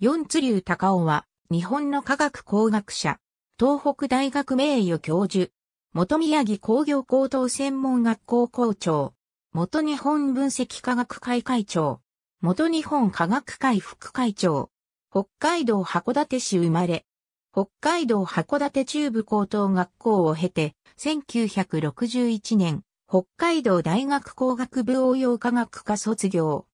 四津流高尾は、日本の科学工学者、東北大学名誉教授、元宮城工業高等専門学校校長、元日本分析科学会会長、元日本科学会副会長、北海道函館市生まれ、北海道函館中部高等学校を経て、1961年、北海道大学工学部応用科学科卒業。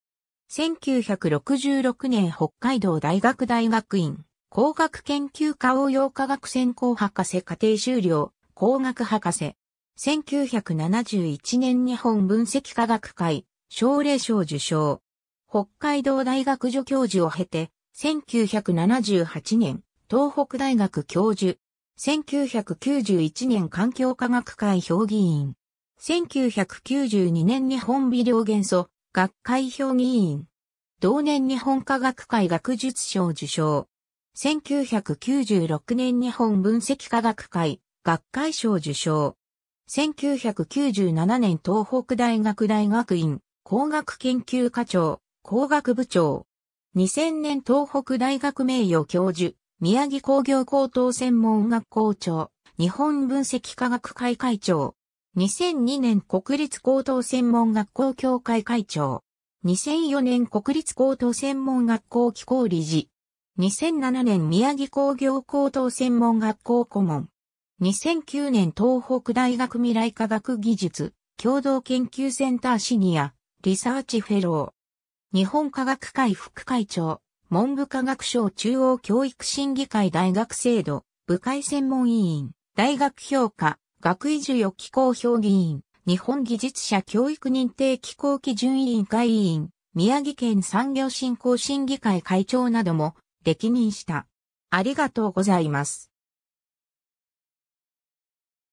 1966年北海道大学大学院、工学研究科応用科学専攻博士課程修了、工学博士。1971年日本分析科学会、奨励賞受賞。北海道大学助教授を経て、1978年、東北大学教授。1991年環境科学会評議員。1992年日本微量元素学会評議員。同年日本科学会学術賞受賞。1996年日本分析科学会学会賞受賞。1997年東北大学大学院工学研究課長工学部長。2000年東北大学名誉教授宮城工業高等専門学校長日本分析科学会会長2002年国立高等専門学校協会会長。2004年国立高等専門学校機構理事。2007年宮城工業高等専門学校顧問。2009年東北大学未来科学技術共同研究センターシニアリサーチフェロー。日本科学会副会長。文部科学省中央教育審議会大学制度部会専門委員。大学評価学位授与機構評議員、日本技術者教育認定機構基準委員会委員、宮城県産業振興審議会会長なども歴任した。ありがとうございます。